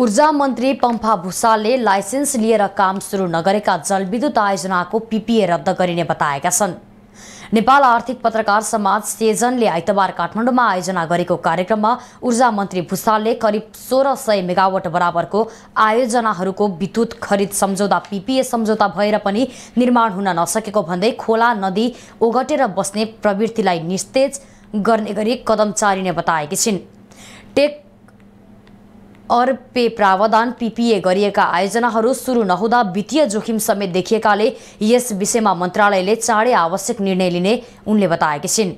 ऊर्जा मन्त्री पम्फा भूषालले लाइसेन्स लिएर काम सुरु नगरेका जलविद्युत आयोजनाको पिपिए रद्द गरिने बताएका छन् नेपाल आर्थिक पत्रकार समाज सेजनले आइतबार काठमाडौँमा आयोजना गरेको कार्यक्रममा ऊर्जा मन्त्री भूषालले करिब सोह्र सय मेगावट बराबरको आयोजनाहरूको विद्युत खरिद सम्झौता पिपिए सम्झौता भएर पनि निर्माण हुन नसकेको भन्दै खोला नदी ओगटेर बस्ने प्रवृत्तिलाई निस्तेज गर्ने गरी कदम चालिने बताएकी छिन् टेक अर्पे प्रावधान पिपिए गरिएका आयोजनाहरू सुरु नहुँदा वित्तीय जोखिम समेत देखिएकाले यस विषयमा मन्त्रालयले चाँडै आवश्यक निर्णय लिने उनले बताएकी छिन्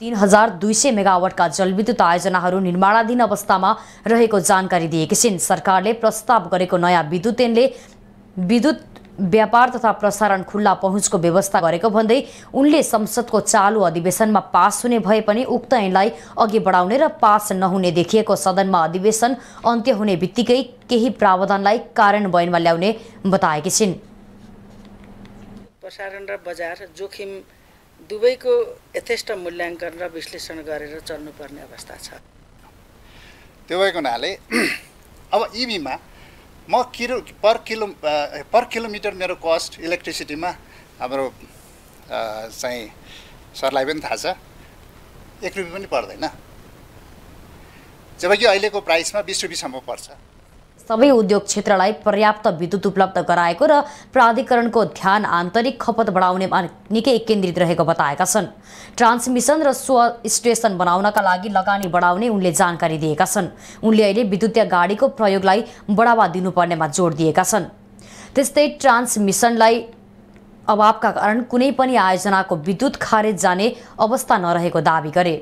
तीन हजार दुई सय मेगावटका जलविद्युत आयोजनाहरू निर्माणाधीन अवस्थामा रहेको जानकारी दिएकी छिन् सरकारले प्रस्ताव गरेको नयाँ विद्युतेनले विद्युत व्यापार तथा प्रसारण खुल्ला पहुँचको व्यवस्था गरेको भन्दै उनले संसदको चालु अधिवेशनमा पास हुने भए पनि उक्त ऐनलाई अघि बढाउने र पास नहुने देखिएको सदनमा अधिवेशन अन्त्य हुने बित्तिकै केही प्रावधानलाई कार्यान्वयनमा ल्याउने बताएकी छिन् प्रसारण र बजार जोखिम दुवैको यथेष्ट मूल्याङ्कन र विश्लेषण गरेर चल्नुपर्ने अवस्था छ त्यो भएको हुनाले अब इभीमा म kilo per kilo per kilometre मेरो कस्ट इलेक्ट्रिसिटीमा हाम्रो चाहिँ सरलाई पनि थाहा छ एक रुपियाँ पनि पर्दैन जबकि अहिलेको प्राइसमा बिस रुपियाँसम्म पर्छ सबै उद्योग क्षेत्रलाई पर्याप्त विद्युत उपलब्ध गराएको र प्राधिकरणको ध्यान आन्तरिक खपत बढाउनेमा निकै केन्द्रित रहेको बताएका छन् ट्रान्समिसन र स्व स्टेसन बनाउनका लागि लगानी बढाउने उनले जानकारी दिएका छन् उनले अहिले विद्युतीय गाडीको प्रयोगलाई बढावा दिनुपर्नेमा जोड दिएका छन् त्यस्तै ट्रान्समिसनलाई अभावका कारण कुनै पनि आयोजनाको विद्युत खारेज जाने अवस्था नरहेको दावी गरे